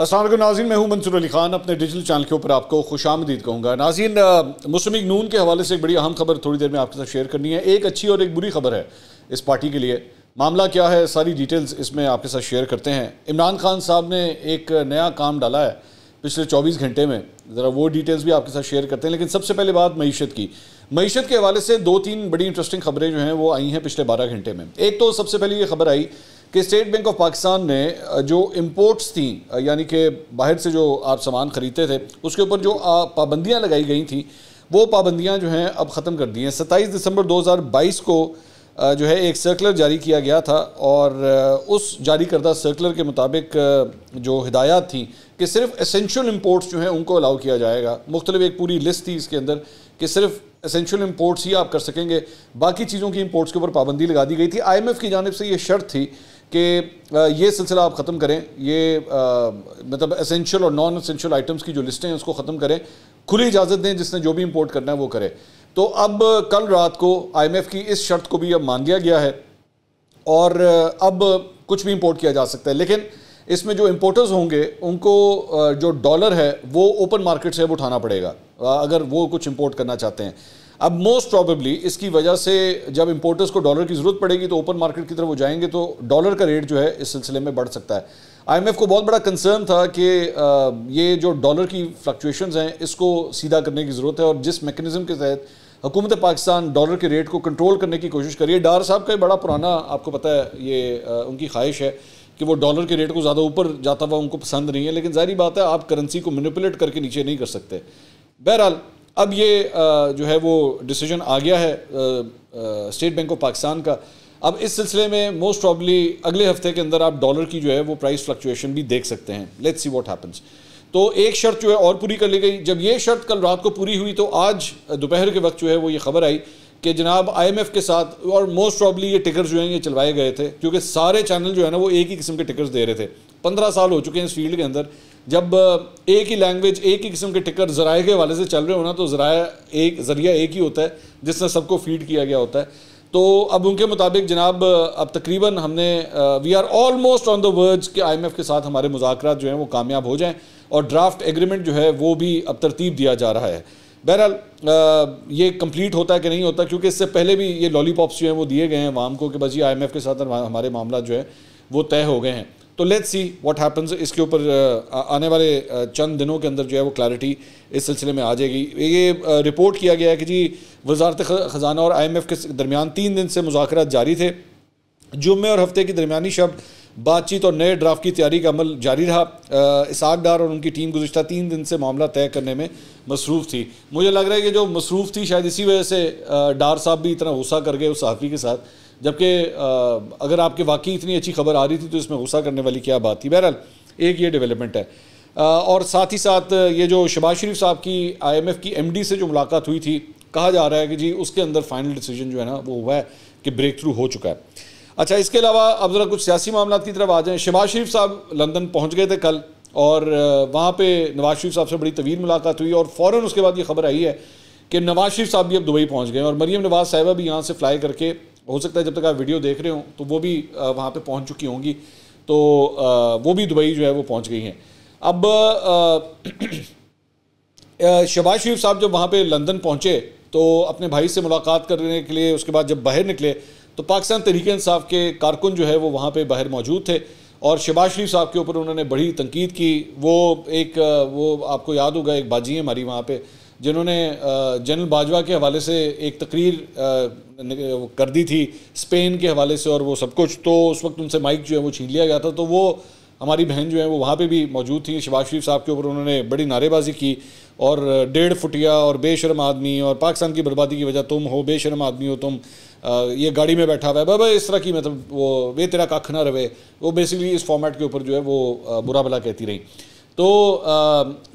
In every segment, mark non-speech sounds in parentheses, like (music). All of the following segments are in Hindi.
असल नाजीन मैं हूँ मंसूर अली खान अपने डिजिटल चैनल के ऊपर आपको खुश आमदीद कहूँगा नाजीन मुस्लिम नून के हवाले से एक बड़ी अहम खबर थोड़ी देर में आपके साथ शेयर करनी है एक अच्छी और एक बुरी खबर है इस पार्टी के लिए मामला क्या है सारी डिटेल्स इसमें आपके साथ शेयर करते हैं इमरान खान साहब ने एक नया काम डाला है पिछले चौबीस घंटे में ज़रा वो डिटेल्स भी आपके साथ शेयर करते हैं लेकिन सबसे पहले बात मीशत की मीशत के हवाले से दो तीन बड़ी इंटरेस्टिंग खबरें जो हैं वो आई हैं पिछले बारह घंटे में एक तो सबसे पहले ये खबर आई कि स्टेट बैंक ऑफ पाकिस्तान ने जो इम्पोर्ट्स थी यानी कि बाहर से जो आप सामान ख़रीदते थे उसके ऊपर जो पाबंदियाँ लगाई गई थी वो पाबंदियाँ जो हैं अब ख़त्म कर दी हैं सत्ताईस दिसंबर बाईस को जो है एक सर्कुलर जारी किया गया था और उस जारी करदा सर्कुलर के मुताबिक जो हिदायत थी कि सिर्फ एसेंशियल इम्पोर्ट्स जो हैं उनको अलाउ किया जाएगा मुख्तलिफ एक पूरी लिस्ट थी इसके अंदर कि सिर्फ एसेंशियल इम्पोर्ट्स ही आप कर सकेंगे बाकी चीज़ों की इम्पोर्ट्स के ऊपर पाबंदी लगा दी गई थी आईएमएफ की जानब से ये शर्त थी कि ये सिलसिला आप ख़त्म करें ये आ, मतलब असेंशियल और नॉन असेंशियल आइटम्स की जो लिस्टें हैं उसको ख़त्म करें खुली इजाज़त दें जिसने जो भी इम्पोर्ट करना है वो करे तो अब कल रात को आईएमएफ की इस शर्त को भी अब मान लिया गया है और अब कुछ भी इम्पोर्ट किया जा सकता है लेकिन इसमें जो इम्पोर्टर्स होंगे उनको जो डॉलर है वो ओपन मार्केट से अब उठाना पड़ेगा अगर वो कुछ इम्पोर्ट करना चाहते हैं अब मोस्ट प्रॉबेबली इसकी वजह से जब इंपोर्टर्स को डॉलर की ज़रूरत पड़ेगी तो ओपन मार्केट की तरफ वो जाएंगे तो डॉलर का रेट जो है इस सिलसिले में बढ़ सकता है आईएमएफ को बहुत बड़ा कंसर्न था कि ये जो डॉलर की फ्लक्चुएशंस हैं इसको सीधा करने की ज़रूरत है और जिस मेकनिज़म के तहत हुकूमत पाकिस्तान डॉलर के रेट को कंट्रोल करने की कोशिश करिए डार साहब का बड़ा पुराना आपको पता है ये उनकी ख्वाहिश है कि वो डॉलर के रेट को ज़्यादा ऊपर जाता हुआ उनको पसंद नहीं है लेकिन जारी बात है आप करेंसी को मैनिपुलेट करके नीचे नहीं कर सकते बहरहाल अब ये जो है वो डिसीजन आ गया है स्टेट बैंक ऑफ पाकिस्तान का अब इस सिलसिले में मोस्ट प्रॉबली अगले हफ्ते के अंदर आप डॉलर की जो है वो प्राइस फ्लक्चुएशन भी देख सकते हैं लेट्स सी व्हाट हैपेंस तो एक शर्त जो है और पूरी कर ली गई जब ये शर्त कल रात को पूरी हुई तो आज दोपहर के वक्त जो है वो ये खबर आई कि जनाब आईएमएफ के साथ और मोस्ट प्रॉबली ये टिकर्स जो हैं ये चलवाए गए थे क्योंकि सारे चैनल जो है ना वो एक ही किस्म के टिकर्स दे रहे थे पंद्रह साल हो चुके हैं इस फील्ड के अंदर जब एक ही लैंग्वेज एक ही किस्म के टिकर ज़राए के वाले से चल रहे हो ना तो ज़राया एक ज़रिया एक ही होता है जिसने सबको फीड किया गया होता है तो अब उनके मुताबिक जनाब अब तकरीबन हमने we are almost on the verge के आईएमएफ के साथ हमारे मुजाकर जो हैं वो कामयाब हो जाएं और ड्राफ्ट एग्रीमेंट जो है वो भी अब तरतीब दिया जा रहा है बहरहाल ये कंप्लीट होता है कि नहीं होता क्योंकि इससे पहले भी ये लॉलीपॉप्स जो हैं वो दिए गए हैं वाम को कि बस ये आई के साथ हमारे मामला जो है वो तय हो गए हैं तो लेट्स सी व्हाट हैपेंस इसके ऊपर आने वाले चंद दिनों के अंदर जो है वो क्लैरिटी इस सिलसिले में आ जाएगी ये रिपोर्ट किया गया है कि जी वजारत ख़जाना और आईएमएफ के दरमियान तीन दिन से मुजाकर जारी थे जुम्मे और हफ्ते की दरमियानी शब्द बातचीत और नए ड्राफ्ट की तैयारी का अमल जारी रहा इसाक डार और उनकी टीम गुजशत तीन दिन से मामला तय करने में मसरूफ़ थी मुझे लग रहा है कि जो मसरूफ़ थी शायद इसी वजह से डार साहब भी इतना गुस्सा कर गए उस सहाफ़ी के साथ जबकि अगर आपके वाकई इतनी अच्छी खबर आ रही थी तो इसमें गुस्सा करने वाली क्या बात थी बहरहाल एक ये डेवलपमेंट है और साथ ही साथ ये जो शबाज शरीफ साहब की आईएमएफ की एमडी से जो मुलाकात हुई थी कहा जा रहा है कि जी उसके अंदर फाइनल डिसीजन जो है ना वो हुआ है कि ब्रेक थ्रू हो चुका है अच्छा इसके अलावा अब ज़रा कुछ सियासी मामला की तरफ आ जाएँ शबाज शरीफ साहब लंदन पहुँच गए थे कल और वहाँ पर नवाज शरीफ साहब से बड़ी तवील मुलाकात हुई और फ़ौर उसके बाद ये खबर आई है कि नवाज शरीफ साहब भी अब दुबई पहुँच गए और मरीम नवाज साहिबा भी यहाँ से फ़्लाई करके हो सकता है जब तक आप वीडियो देख रहे हो तो वो भी वहाँ पे पहुँच चुकी होंगी तो वो भी दुबई जो है वो पहुँच गई हैं अब शबाज शरीफ साहब जब वहाँ पे लंदन पहुँचे तो अपने भाई से मुलाकात करने के लिए उसके बाद जब बाहर निकले तो पाकिस्तान तहरीक इंसाफ के कारकुन जो है वो वहाँ पर बाहर मौजूद थे और शबाज शरीफ साहब के ऊपर उन्होंने बड़ी तनकीद की वो एक वो आपको याद होगा एक बाजी है हमारी वहाँ पर जिन्होंने जनरल बाजवा के हवाले से एक तकरीर कर दी थी स्पेन के हवाले से और वो सब कुछ तो उस वक्त उनसे माइक जो है वो छीन लिया गया था तो वो हमारी बहन जो है वो वहाँ पे भी मौजूद थी शबाज शरीफ साहब के ऊपर उन्होंने बड़ी नारेबाजी की और डेढ़ फुटिया और बेशरम आदमी और पाकिस्तान की बर्बादी की वजह तुम हो बेशरम आदमी हो तुम ये गाड़ी में बैठा हुआ है बाबा इस तरह की मतलब वो वे तेरा कख ना रवे वो बेसिकली इस फॉर्मेट के ऊपर जो है वो बुरा भला कहती रही तो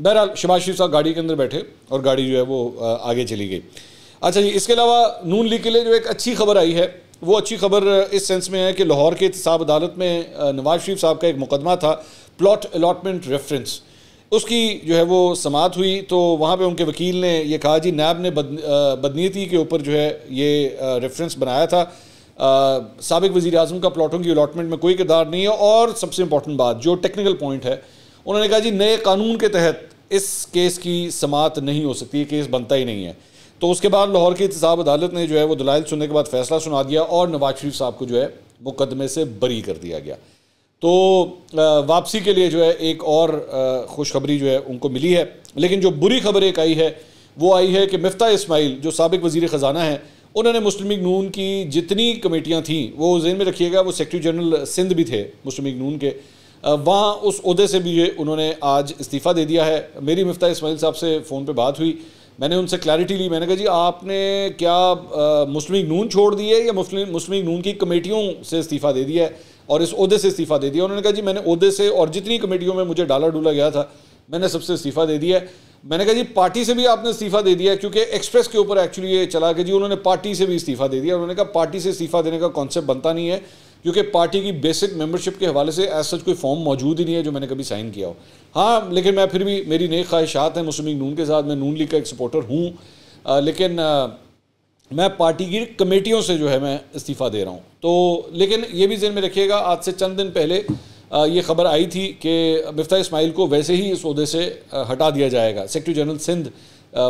बहरहाल शबाज शरीफ साहब गाड़ी के अंदर बैठे और गाड़ी जो है वो आगे चली गई अच्छा जी इसके अलावा नून लीग के लिए जो एक अच्छी खबर आई है वो अच्छी खबर इस सेंस में है कि लाहौर के साहब अदालत में नवाज शरीफ साहब का एक मुकदमा था प्लॉट अलाटमेंट रेफरेंस उसकी जो है वो समात हुई तो वहाँ पे उनके वकील ने ये कहा जी नैब ने बद, बदनीति के ऊपर जो है ये रेफरेंस बनाया था सबक वज़ी अजम का प्लाटों की अलाटमेंट में कोई किरदार नहीं है और सबसे इम्पॉर्टेंट बात जो टेक्निकल पॉइंट है उन्होंने कहा जी नए कानून के तहत इस केस की समात नहीं हो सकती केस बनता ही नहीं है तो उसके बाद लाहौर की इतसाब अदालत ने जो है वो दलाइल सुनने के बाद फैसला सुना दिया और नवाज शरीफ साहब को जो है मुकदमे से बरी कर दिया गया तो वापसी के लिए जो है एक और खुशखबरी जो है उनको मिली है लेकिन जो बुरी खबर एक आई है वो आई है कि मफ्ता इसमाइल जो सबक वजीर ख़जाना है उन्होंने मुस्लिम नून की जितनी कमेटियाँ थीं वो जेन में रखिएगा वो सेक्रटरी जनरल सिंध भी थे मुस्लिम नून के वहाँ उस उहदे से भी ये उन्होंने आज इस्तीफ़ा दे दिया है मेरी मफ्ता इसमाइल साहब से फ़ोन पर बात हुई मैंने उनसे क्लैरिटी ली मैंने कहा जी आपने क्या मुस्लिम नून छोड़ दी है या मुस्लिम मुस्लिम नून की कमेटियों से इस्तीफ़ा दे दिया है और इस अहदे से इस्तीफ़ा दे दिया उन्होंने कहा जी मैंने अहदे से और जितनी कमेटियों में मुझे डाला डूला गया था मैंने सबसे इस्तीफ़ा दे दिया है मैंने कहा जी पार्टी से भी आपने इस्तीफ़ा दे दिया क्योंकि एक्सप्रेस के ऊपर एक्चुअली ये चला कि जी उन्होंने पार्टी से भी इस्तीफ़ा दे दिया उन्होंने कहा पार्टी से इस्तीफ़ा देने का कॉन्सेप्ट बनता नहीं है क्योंकि पार्टी की बेसिक मेंबरशिप के हवाले से ऐसा कोई फॉर्म मौजूद ही नहीं है जो मैंने कभी साइन किया हो हाँ लेकिन मैं फिर भी मेरी नई ख्वाहिशात हैं मुस्लिम नून के साथ मैं नून लीग का एक सपोर्टर हूँ लेकिन आ, मैं पार्टी की कमेटियों से जो है मैं इस्तीफ़ा दे रहा हूँ तो लेकिन ये भी जहन में रखिएगा आज से चंद दिन पहले आ, ये खबर आई थी कि मफ्ता इसमाइल को वैसे ही इस अहदे से हटा दिया जाएगा सेक्रटरी जनरल सिंध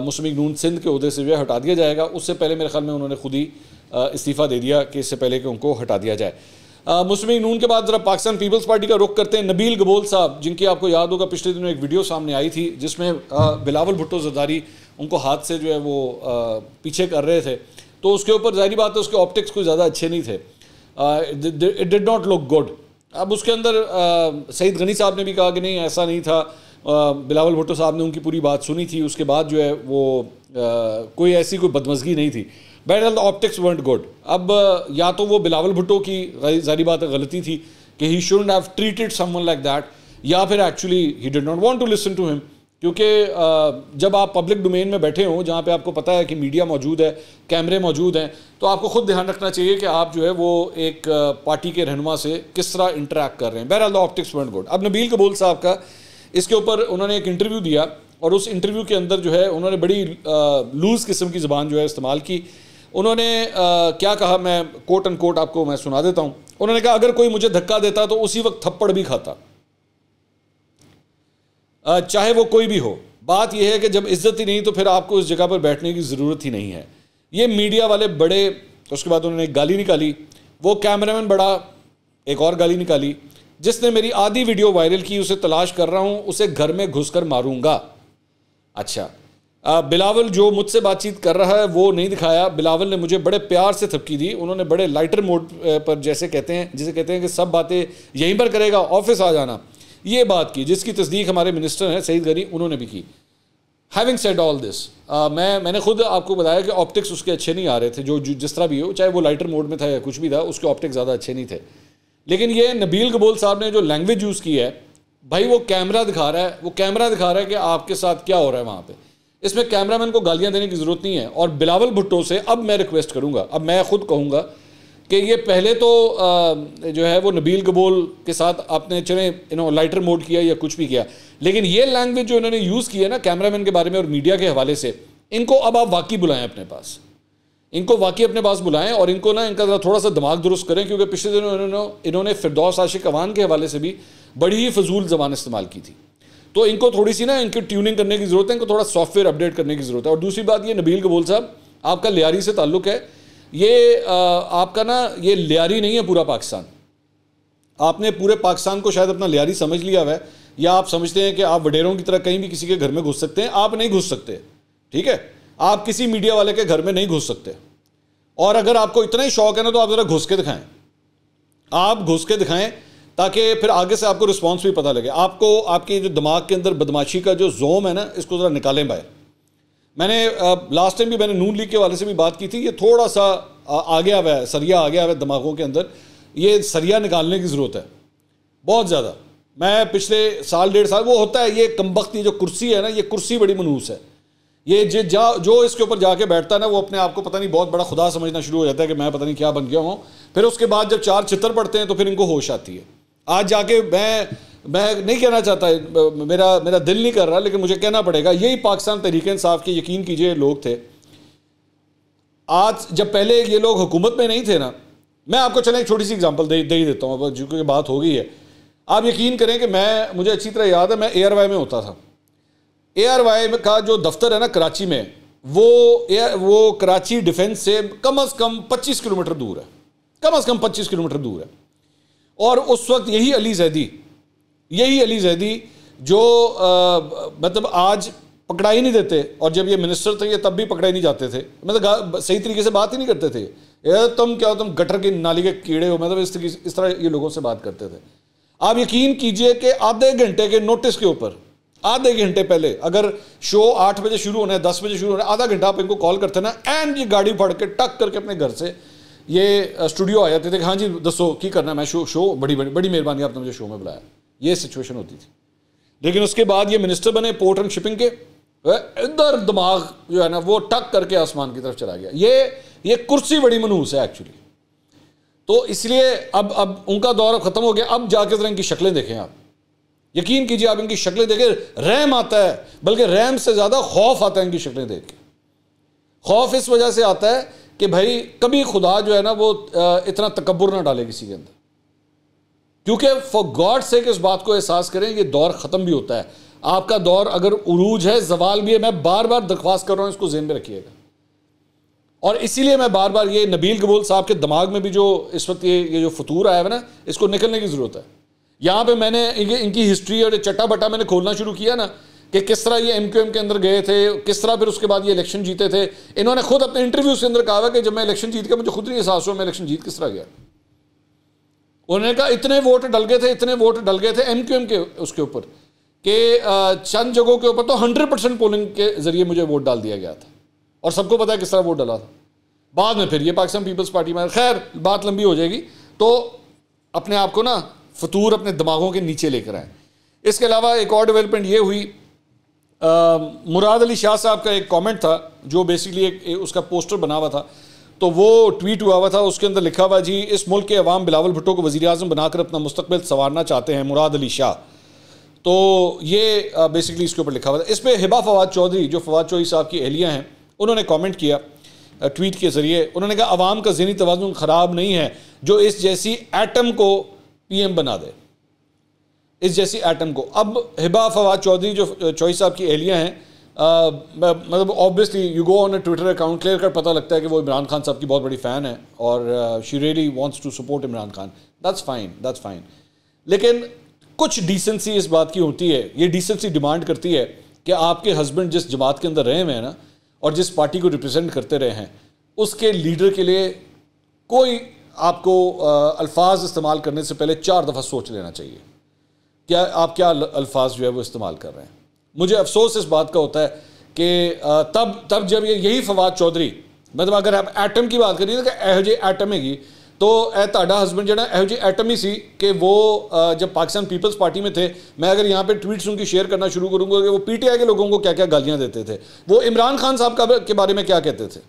मुस्लिम नून सिंध के अहदे से जो है हटा दिया जाएगा उससे पहले मेरे ख्याल में उन्होंने खुद ही इस्तीफ़ा दे दिया कि इससे पहले कि उनको हटा दिया जाए मुस्लिम नून के बाद ज़रा पाकिस्तान पीपल्स पार्टी का रुख करते हैं नबील गबोल साहब जिनकी आपको याद होगा पिछले दिनों एक वीडियो सामने आई थी जिसमें बिलावल भुट्टो जदारी उनको हाथ से जो है वो पीछे कर रहे थे तो उसके ऊपर जाहिर बात है उसके ऑप्टिक्स कोई ज़्यादा अच्छे नहीं थे it did not look good अब उसके अंदर सईद गनी साहब ने भी कहा कि नहीं ऐसा नहीं था बिलावल भुट्टो साहब ने उनकी पूरी बात सुनी थी उसके बाद जो है वो आ, कोई ऐसी कोई बदमजगी नहीं थी but the optics weren't good अब uh, या तो वो बिलावल भुट्टो की जारी बात गलती थी कि he should have treated someone like that या फिर actually he did not want to listen to him क्योंकि uh, जब आप पब्लिक डोमेन में बैठे हों जहाँ पे आपको पता है कि मीडिया मौजूद है कैमरे मौजूद हैं तो आपको खुद ध्यान रखना चाहिए कि आप जो है वो एक uh, पार्टी के रहनुमा से किस तरह इंटरेक्ट कर रहे हैं बहरहाल ऑप्टिक्स वर्ट गुड अब नबील कबूल साहब का इसके ऊपर उन्होंने एक इंटरव्यू दिया और उस इंटरव्यू के अंदर जो है उन्होंने बड़ी लूज़ किस्म की ज़बान जो है इस्तेमाल की उन्होंने आ, क्या कहा मैं कोट एंड कोट आपको मैं सुना देता हूं उन्होंने कहा अगर कोई मुझे धक्का देता तो उसी वक्त थप्पड़ भी खाता आ, चाहे वो कोई भी हो बात यह है कि जब इज्जत ही नहीं तो फिर आपको उस जगह पर बैठने की ज़रूरत ही नहीं है ये मीडिया वाले बड़े तो उसके बाद उन्होंने गाली निकाली वो कैमरामैन बड़ा एक और गाली निकाली जिसने मेरी आधी वीडियो वायरल की उसे तलाश कर रहा हूं उसे घर में घुसकर मारूंगा अच्छा बिलावल जो मुझसे बातचीत कर रहा है वो नहीं दिखाया बिलावल ने मुझे बड़े प्यार से थपकी दी उन्होंने बड़े लाइटर मोड पर जैसे कहते हैं जिसे कहते हैं कि सब बातें यहीं पर करेगा ऑफिस आ जाना ये बात की जिसकी तस्दीक हमारे मिनिस्टर हैं सईद गरी उन्होंने भी की हैविंग सेड ऑल दिस मैं मैंने खुद आपको बताया कि ऑप्टिक्स उसके अच्छे नहीं आ रहे थे जो, जो जिस तरह भी हो चाहे वो लाइटर मोड में था या कुछ भी था उसके ऑप्टिक्स ज़्यादा अच्छे नहीं थे लेकिन ये नबील कबूल साहब ने जो लैंग्वेज यूज़ की है भाई वो कैमरा दिखा रहा है वो कैमरा दिखा रहा है कि आपके साथ क्या हो रहा है वहाँ पर इसमें कैमरामैन को गालियाँ देने की ज़रूरत नहीं है और बिलावल भुट्टो से अब मैं रिक्वेस्ट करूंगा अब मैं खुद कहूँगा कि ये पहले तो आ, जो है वो नबील गबोल के साथ आपने चले इन्हों लाइटर मोड किया या कुछ भी किया लेकिन ये लैंग्वेज जो इन्होंने यूज़ की है ना कैमरामैन के बारे में और मीडिया के हवाले से इनको अब आप वाकई बुलाएं अपने पास इनको वाकई अपने पास बुलाएं और इनको ना इनका थोड़ा सा दिमाग दुरुस्त करें क्योंकि पिछले दिनों इन्होंने इन्होंने फिरदौस आशिक अवान के हवाले से भी बड़ी ही फजूल जबान इस्तेमाल की थी तो इनको थोड़ी सी ना इनकी ट्यूनिंग करने की ज़रूरत है इनको थोड़ा सॉफ्टवेयर अपडेट करने की ज़रूरत है और दूसरी बात ये नबील कबूल साहब आपका लियारी से ताल्लुक़ है ये आपका ना ये लियारी नहीं है पूरा पाकिस्तान आपने पूरे पाकिस्तान को शायद अपना लियारी समझ लिया हुआ है या आप समझते हैं कि आप वडेरों की तरह कहीं भी किसी के घर में घुस सकते हैं आप नहीं घुस सकते ठीक है आप किसी मीडिया वाले के घर में नहीं घुस सकते और अगर आपको इतना ही शौक है ना तो आप ज़रा घुस के दिखाएं आप घुस के दिखाएं ताकि फिर आगे से आपको रिस्पॉन्स भी पता लगे आपको आपके जो दिमाग के अंदर बदमाशी का जो जोम है ना इसको ज़रा निकालें बाहर मैंने लास्ट टाइम भी मैंने नून लीग के वाले से भी बात की थी ये थोड़ा सा आ गया हुआ है सरिया आ गया हुआ है दिमागों के अंदर ये सरिया निकालने की ज़रूरत है बहुत ज़्यादा मैं पिछले साल डेढ़ साल वो होता है ये कम जो कुर्सी है ना ये कुर्सी बड़ी मनूस है ये जे जा जो इसके ऊपर जाके बैठता है ना वो अपने आप को पता नहीं बहुत बड़ा खुदा समझना शुरू हो जाता है कि मैं पता नहीं क्या बन गया हूँ फिर उसके बाद जब चार चित्र पढ़ते हैं तो फिर इनको होश आती है आज जाके मैं मैं नहीं कहना चाहता मेरा मेरा दिल नहीं कर रहा लेकिन मुझे कहना पड़ेगा यही पाकिस्तान तरीके इंसाफ के यकीन कीजिए लोग थे आज जब पहले ये लोग हुकूमत में नहीं थे ना मैं आपको चले एक छोटी सी एग्जांपल दे दे ही देता हूँ जो क्योंकि बात हो गई है आप यकीन करें कि मैं मुझे अच्छी तरह याद है मैं ए में होता था ए का जो दफ्तर है ना कराची में वो ए वो कराची डिफेंस से कम अज़ कम पच्चीस किलोमीटर दूर है कम अज़ कम पच्चीस किलोमीटर दूर है और उस वक्त यही अली जैदी यही अली जैदी जो आ, मतलब आज पकड़ा ही नहीं देते और जब ये मिनिस्टर थे ये तब भी पकड़े नहीं जाते थे मतलब सही तरीके से बात ही नहीं करते थे तुम क्या हो तुम गटर के नाली के कीड़े हो मतलब इस तरीके इस तरह ये लोगों से बात करते थे आप यकीन कीजिए कि आधे घंटे के नोटिस के ऊपर आधे घंटे पहले अगर शो आठ बजे शुरू होना है दस बजे शुरू होना है आधा घंटा आप इनको कॉल करते ना एंड ये गाड़ी फड़ के टक करके अपने घर से ये स्टूडियो आ जाते थे कि हाँ जी दसो की करना मैं शो शो बड़ी बड़ी बड़ी मेहरबानी आपने मुझे शो में बुलाया ये सिचुएशन होती थी लेकिन उसके बाद ये मिनिस्टर बने पोर्ट एंड शिपिंग के इधर दिमाग जो है ना वो टक करके आसमान की तरफ चला गया ये ये कुर्सी बड़ी मनहूस है एक्चुअली तो इसलिए अब अब उनका दौर ख़त्म हो गया अब जाके ज़रा इनकी शक्लें देखें आप यकीन कीजिए आप इनकी शक्लें देखें रैम आता है बल्कि रैम से ज़्यादा खौफ आता है इनकी शक्लें देख के खौफ इस वजह से आता है कि भाई कभी खुदा जो है ना वो इतना तकबर ना डाले किसी के अंदर क्योंकि फॉर गॉड से इस बात को एहसास करें ये दौर ख़त्म भी होता है आपका दौर अगर उरूज है जवाल भी है मैं बार बार दरख्वास्त कर रहा हूँ इसको जेन में रखिएगा और इसीलिए मैं बार बार ये नबील कबूल साहब के दिमाग में भी जो इस वक्त ये ये जो फतूर आया है ना इसको निकलने की ज़रूरत है यहाँ पे मैंने इनकी हिस्ट्री और चट्टा बट्टा मैंने खोलना शुरू किया ना कि किस तरह ये एम के अंदर गए थे किस तरह फिर उसके बाद ये इलेक्शन जीते थे इन्होंने खुद अपने इंटरव्यूज के अंदर कहा था कि जब मैं इलेक्शन जीत गया मुझे खुद नहीं एहसास हुआ मैं इलेक्शन जीत किस तरह गया उन्होंने कहा इतने वोट डल गए थे इतने वोट डल गए थे एम के उसके ऊपर कि चंद जगहों के ऊपर तो हंड्रेड परसेंट पोलिंग के जरिए मुझे वोट डाल दिया गया था और सबको पता है किस तरह वोट डाला था बाद में फिर ये पाकिस्तान पीपल्स पार्टी में खैर बात लंबी हो जाएगी तो अपने आप को ना फतूर अपने दिमागों के नीचे लेकर आए इसके अलावा एक और डेवलपमेंट ये हुई मुराद अली शाह साहब का एक कमेंट था जो बेसिकली एक उसका पोस्टर बना हुआ था तो वो ट्वीट हुआ हुआ था उसके अंदर लिखा हुआ जी इस मुल्क के अवाम बिलावल भुट्टो को वजी अजम बनाकर अपना मुस्तबिल संवारना चाहते हैं मुराद अली शाह तो ये बेसिकली इसके ऊपर लिखा हुआ था इस पर हिबा फवाद चौधरी जो फवाद चौधरी साहब की एहलियाँ हैं उन्होंने कॉमेंट किया ट्वीट के ज़रिए उन्होंने कहा अवाम का जहनी तोज़ुन ख़राब नहीं है जो इस जैसी एटम को पी एम बना दे इस जैसी आइटम को अब हिबा फवाद चौधरी जो चौहरी साहब की एहलियाँ हैं मतलब obviously you go on a Twitter account clear कर पता लगता है कि वो इमरान खान साहब की बहुत बड़ी फ़ैन है और she really wants to support Imran Khan that's fine that's fine लेकिन कुछ डिसेंसी इस बात की होती है ये डिसेंसी डिमांड करती है कि आपके हस्बैंड जिस जमात के अंदर रहे हुए हैं ना और जिस पार्टी को रिप्रेजेंट करते रहे हैं उसके लीडर के लिए कोई आपको अल्फाज इस्तेमाल करने से पहले चार दफ़ा सोच लेना चाहिए क्या आप क्या अल्फाज जो है वो इस्तेमाल कर रहे हैं मुझे अफसोस इस बात का होता है कि तब तब जब ये यही फवाद चौधरी मतलब अगर आप एटम की बात करिए तो जी एटम हैगी तो ए हस्बैंड जरा यह जी एटम ही सी कि वो जब पाकिस्तान पीपल्स पार्टी में थे मैं अगर यहाँ पे ट्वीट्स उनकी शेयर करना शुरू करूँगा कि वो पीटीआई के लोगों को क्या क्या गालियाँ देते थे वो इमरान खान साहब का के बारे में क्या कहते थे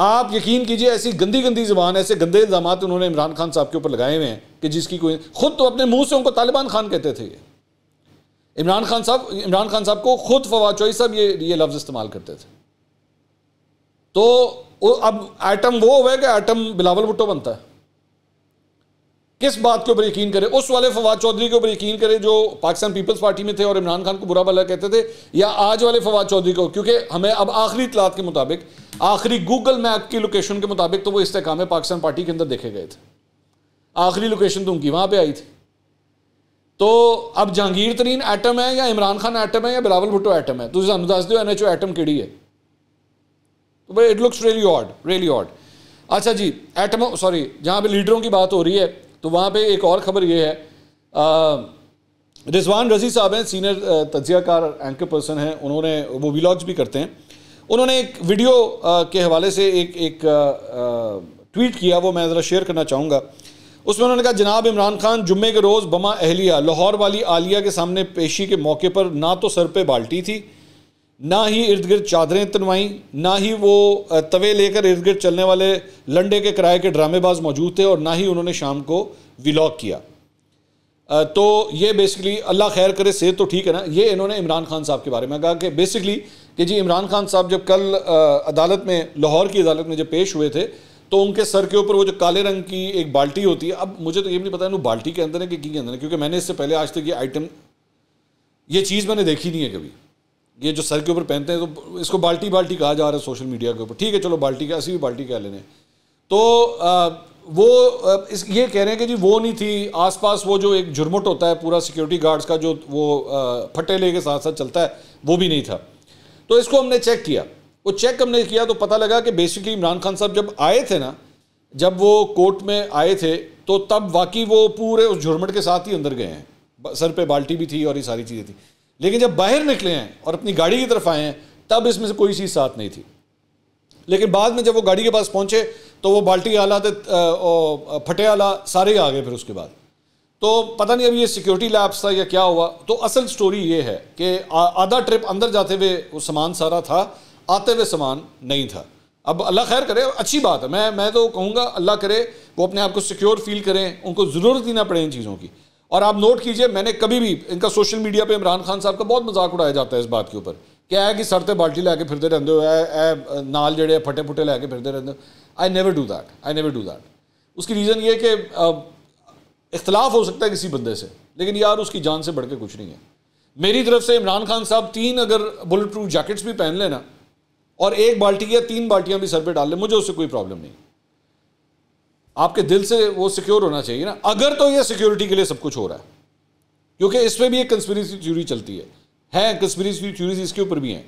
आप यकीन कीजिए ऐसी गंदी गंदी जबान ऐसे गंदे इल्ज़ाम उन्होंने इमरान खान साहब के ऊपर लगाए हुए हैं कि जिसकी कोई खुद तो अपने मुंह से उनको तालिबान खान कहते थे इमरान खान साहब इमरान खान साहब को खुद फवाद चौई साहब ये ये लफ्ज़ इस्तेमाल करते थे तो अब आइटम वो हुआ कि आइटम बिलावल भुट्टो बनता है किस बात के ऊपर यकीन करें उस वाले फवाद चौधरी के ऊपर यकीन करें जो पाकिस्तान पीपल्स पार्टी में थे और इमरान खान को बुरा भला कहते थे या आज वाले फवाद चौधरी को क्योंकि हमें अब आखिरी इतलात के मुताबिक आखिरी गूगल मैप की लोकेशन के मुताबिक तो वो इस्तेकाम पाकिस्तान पार्टी के अंदर देखे गए थे आखिरी लोकेशन तो उनकी वहाँ पर आई थी तो अब जहांगीर तरीन एटम है या इमरान खान एटम है या बिलावल भुट्टो एटम है तुझे सानू दस दो एन एच ओ एटम कि है तो भाई it looks really odd really odd अच्छा जी एटम सॉरी जहाँ पे लीडरों की बात हो रही है तो वहाँ पे एक और खबर ये है रिजवान रजी साहब हैं सीनियर तजिया कार एंकर पर्सन हैं उन्होंने वो वीलॉग्स भी करते हैं उन्होंने एक वीडियो के हवाले से एक एक ट्वीट किया वो मैं ज़रा शेयर करना चाहूँगा उसमें उन्होंने कहा जनाब इमरान खान जुम्मे के रोज़ बमा अहलिया लाहौर वाली आलिया के सामने पेशी के मौके पर ना तो सर पर बाल्टी थी ना ही इर्द गिर्द चादरें तनवाई ना ही वो तवे लेकर इर्द गिर्द चलने वाले लंडे के किराए के ड्रामेबाज मौजूद थे और ना ही उन्होंने शाम को विलॉग किया तो ये बेसिकली अल्लाह खैर करे सेहत तो ठीक है ना ये इन्होंने इमरान खान साहब के बारे में कहा कि बेसिकली कि जी इमरान खान साहब जब कल अदालत में लाहौर की अदालत में जब पेश हुए थे तो उनके सर के ऊपर वो जो काले रंग की एक बाल्टी होती है अब मुझे तो ये भी नहीं पता है बाल्टी के अंदर है कि की के अंदर है क्योंकि मैंने इससे पहले आज तक ये आइटम ये चीज़ मैंने देखी नहीं है कभी ये जो सर के ऊपर पहनते हैं तो इसको बाल्टी बाल्टी कहा जा रहा है सोशल मीडिया के ऊपर ठीक है चलो बाल्टी का ऐसी भी बाल्टी कह लेने तो आ, वो आ, इस ये कह रहे हैं कि जी वो नहीं थी आसपास वो जो एक झुरमुट होता है पूरा सिक्योरिटी गार्ड्स का जो वो आ, फटेले के साथ साथ चलता है वो भी नहीं था तो इसको हमने चेक किया वो चेक हमने किया तो पता लगा कि बेसिकली इमरान खान साहब जब आए थे ना जब वो कोर्ट में आए थे तो तब वाकई वो पूरे उस झुरमट के साथ ही अंदर गए हैं सर पे बाल्टी भी थी और ये सारी चीज़ें थी लेकिन जब बाहर निकले हैं और अपनी गाड़ी की तरफ आए हैं तब इसमें से कोई चीज़ साथ नहीं थी लेकिन बाद में जब वो गाड़ी के पास पहुंचे तो वो बाल्टी आला फटे आला सारे आ गए फिर उसके बाद तो पता नहीं अब ये सिक्योरिटी लैब्स था या क्या हुआ तो असल स्टोरी ये है कि आधा ट्रिप अंदर जाते हुए वो सामान सारा था आते हुए सामान नहीं था अब अल्लाह खैर करे अच्छी बात है मैं मैं तो कहूँगा अल्लाह करे वो अपने आप को सिक्योर फील करें उनको ज़रूरत ही ना पड़े इन चीज़ों की और आप नोट कीजिए मैंने कभी भी इनका सोशल मीडिया पर इमरान खान साहब का बहुत मजाक उड़ाया जाता है इस बात के ऊपर क्या है कि सर तो बाल्टी ला के फिरते रहते हो ऐ नाल जड़े फटे फुटे लैके फिरते रहते हो I never do that I never do that उसकी रीज़न ये कि इख्तलाफ हो सकता है किसी बंदे से लेकिन यार उसकी जान से बढ़ के कुछ नहीं है मेरी तरफ से इमरान खान साहब तीन अगर बुलेट प्रूफ जैकेट्स भी पहन लेना और एक बाल्टी या तीन बाल्टियां भी सर पे डाल लें मुझे उससे कोई प्रॉब्लम नहीं आपके दिल से वो सिक्योर होना चाहिए ना अगर तो ये सिक्योरिटी के लिए सब कुछ हो रहा है क्योंकि इसमें भी एक कंस्पिरेसी थ्यूरी चलती है है कंस्पिरेसी थ्यूरीज इसके ऊपर भी हैं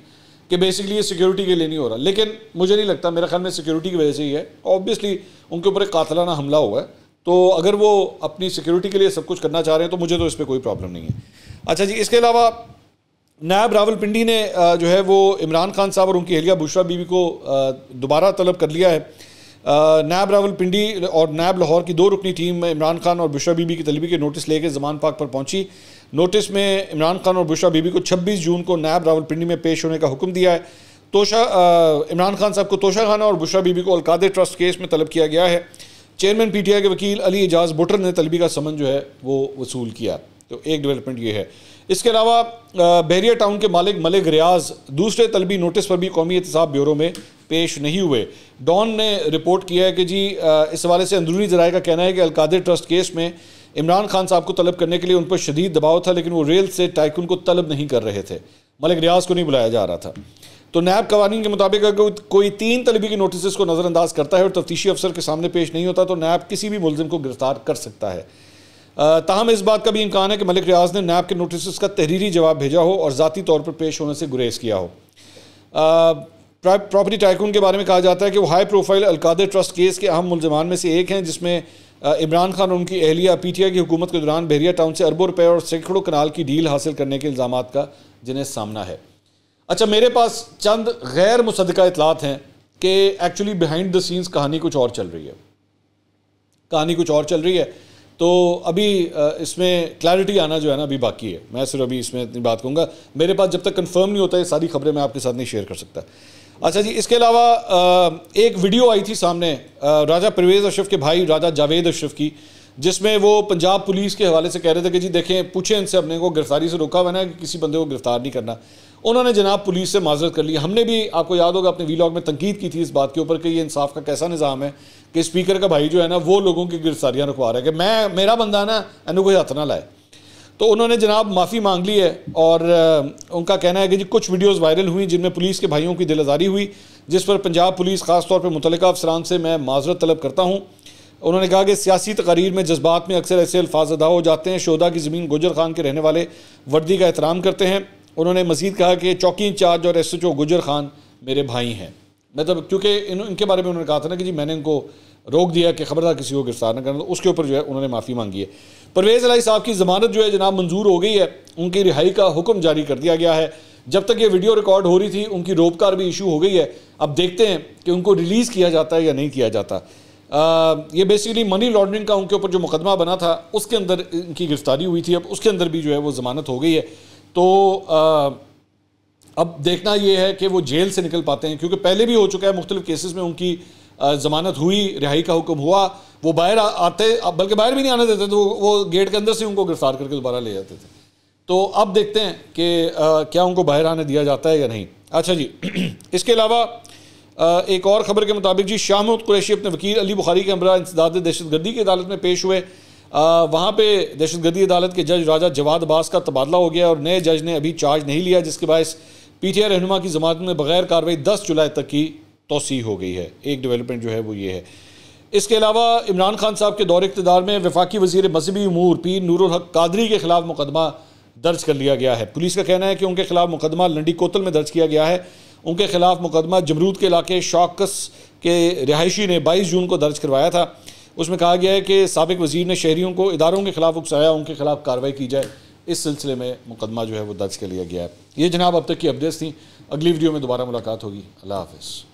कि बेसिकली ये सिक्योरिटी के लिए नहीं हो रहा लेकिन मुझे नहीं लगता मेरा ख्याल में सिक्योरिटी की वजह से ही है ऑब्वियसली उनके ऊपर एक कातलाना हमला हुआ है तो अगर वो अपनी सिक्योरिटी के लिए सब कुछ करना चाह रहे हैं तो मुझे तो इस पर कोई प्रॉब्लम नहीं है अच्छा जी इसके अलावा नायब रावलपिंडी ने जो है वो इमरान खान साहब और उनकी अहलिया बुशरा बीबी को दोबारा तलब कर लिया है नायब रावलपिंडी और नायब लाहौर की दो रुकनी टीम इमरान खान और बुशरा बीबी की तलबी के नोटिस लेके जमान पाक पर पहुंची नोटिस में इमरान खान और बुशरा बीबी को 26 जून को नायब रावलपिंडी में पेश होने का हुक्म दिया है तोशा इमरान खान साहब को तोशा खाना और बुशरा बीबी को अलकादे ट्रस्ट केस में तलब किया गया है चेयरमैन पीटीआई के वकील अली एजाज बुटर ने तलबी का समन जो है वो वसूल किया तो एक डेवलपमेंट ये है इसके अलावा बहरिया टाउन के मालिक मलिक रियाज दूसरे तलबी नोटिस पर भी कौमी एहतसाब ब्यूरो में पेश नहीं हुए डॉन ने रिपोर्ट किया है कि जी इस हवाले से अंदरूनी जराये का कहना है कि अलकादे ट्रस्ट केस में इमरान खान साहब को तलब करने के लिए उन पर शदीद दबाव था लेकिन वो रेल से टाइकुन को तलब नहीं कर रहे थे मलिक रियाज को नहीं बुलाया जा रहा था तो नायब कवानीन के मुताबिक अगर कोई तीन तलबी की नोटिस को नज़रअंदाज करता है और तफ्तीशी अफसर के सामने पेश नहीं होता तो नायब किसी भी मुलम को गिरफ्तार कर सकता है ताहम इस बात का भी इम्कान है कि मलिक रियाज ने नायब के नोटिस का तहरीरी जवाब भेजा हो और ज़ाती तौर पर पेश होने से गुरेज किया हो प्रॉपर्टी टाइकून के बारे में कहा जाता है कि वो हाई प्रोफाइल अलकादे ट्रस्ट केस के अहम मुलजमान में से एक हैं जिसमें इमरान खान और उनकी अहलिया पी टी आई की हुकूमत के दौरान बहरिया टाउन से अरबों रुपये और सैकड़ों कनाल की डील हासिल करने के इल्ज़ाम का जिन्हें सामना है अच्छा मेरे पास चंद गैर मुसदा इतलात हैं कि एक्चुअली बिहाइंड द सीन्स कहानी कुछ और चल रही है कहानी कुछ और चल रही है तो अभी इसमें क्लैरिटी आना जो है ना अभी बाकी है मैं सिर्फ अभी इसमें इतनी बात कहूँगा मेरे पास जब तक कंफर्म नहीं होता है सारी खबरें मैं आपके साथ नहीं शेयर कर सकता अच्छा जी इसके अलावा एक वीडियो आई थी सामने राजा परवेज़ अशरफ के भाई राजा जावेद अशरफ की जिसमें वो पंजाब पुलिस के हवाले से कह रहे थे कि जी देखें पूछें इनसे अपने को गिरफ्तारी से रोका हुआ ना कि किसी बंदे को गिरफ्तार नहीं करना उन्होंने जनाब पुलिस से माजरत कर ली हमने भी आपको याद होगा अपने वीलॉग में तनकीद की थी इस बात के ऊपर कि ये इंसाफ का कैसा निज़ाम है कि स्पीकर का भाई जो है ना वो लोगों की गिरफ्तारियाँ रखवा रहा है कि मैं मेरा बंदा ना इन कोई हथ ना लाए तो उन्होंने जनाब माफ़ी मांग ली है और उनका कहना है कि जी कुछ वीडियोज़ वायरल हुई जिनमें पुलिस के भाइयों की दिलदारी हुई जिस पर पंजाब पुलिस खास तौर पर मुतल अफसरान से मैं माजरत तलब करता हूँ उन्होंने कहा कि सियासी तकारीर में जज्बात में अक्सर ऐसे अल्फाज अदा हो जाते हैं शोदा की ज़मीन गुजर खान के रहने वाले वर्दी का एहतराम करते हैं उन्होंने मज़ीद कहा कि चौकी इंचार्ज और एस एच ओ गुजर खान मेरे भाई हैं मतलब क्योंकि इन इनके बारे में उन्होंने कहा था ना कि जी मैंने इनको रोक दिया कि खबरदार किसी को गिरफ्तार न करना तो उसके ऊपर जो है उन्होंने माफ़ी मांगी है परवेज़ अलाई साहब की ज़मानत जो है जनाब मंजूर हो गई है उनकी रिहाई का हुक्म जारी कर दिया गया है जब तक ये वीडियो रिकॉर्ड हो रही थी उनकी रोपकार भी इशू हो गई है अब देखते हैं कि उनको रिलीज़ किया जाता है या नहीं किया जाता आ, ये बेसिकली मनी लॉन्ड्रिंग का उनके ऊपर जो मुकदमा बना था उसके अंदर इनकी गिरफ्तारी हुई थी अब उसके अंदर भी जो है वो ज़मानत हो गई है तो अब देखना ये है कि वो जेल से निकल पाते हैं क्योंकि पहले भी हो चुका है मुख्तलिफ केसेस में उनकी ज़मानत हुई रिहाई का हुक्म हुआ वो बाहर आते बल्कि बाहर भी नहीं आने देते थे वो, वो गेट के अंदर से उनको गिरफ्तार करके दोबारा ले जाते थे तो अब देखते हैं कि क्या उनको बाहर आने दिया जाता है या नहीं अच्छा जी (clears throat) इसके अलावा एक और खबर के मुताबिक जी शाह महमूद कुरैशी अपने वकील अली बुखारी के हमरा इंसदाद दहशतगर्दी गर्दी की अदालत में पेश हुए वहाँ पे दहशतगर्दी अदालत के जज राजा जवाद अब्बास का तबादला हो गया और नए जज ने अभी चार्ज नहीं लिया जिसके बायस पी टी आई रहनुमा की जमानत में बगैर कार्रवाई दस जुलाई तक की तोसी हो गई है एक डेवलपमेंट जो है वो ये है इसके अलावा इमरान खान साहब के दौर इकतदार में वफाकी वजीर मजहबी अमूर पीर हक कादरी के खिलाफ मुकदमा दर्ज कर लिया गया है पुलिस का कहना है कि उनके खिलाफ मुकदमा लंडी कोतल में दर्ज किया गया है उनके खिलाफ मुकदमा जमरूद के इलाके शौकस के रिहायशी ने 22 जून को दर्ज करवाया था उसमें कहा गया है कि सबक वजीर ने शहरीों को इदारों के खिलाफ उकसाया उनके खिलाफ कार्रवाई की जाए इस सिलसिले में मुकदमा जो है वो दर्ज कर लिया गया है ये जनाब अब तक की अपडेट्स थी अगली वीडियो में दोबारा मुलाकात होगी अल्लाह हाफिज़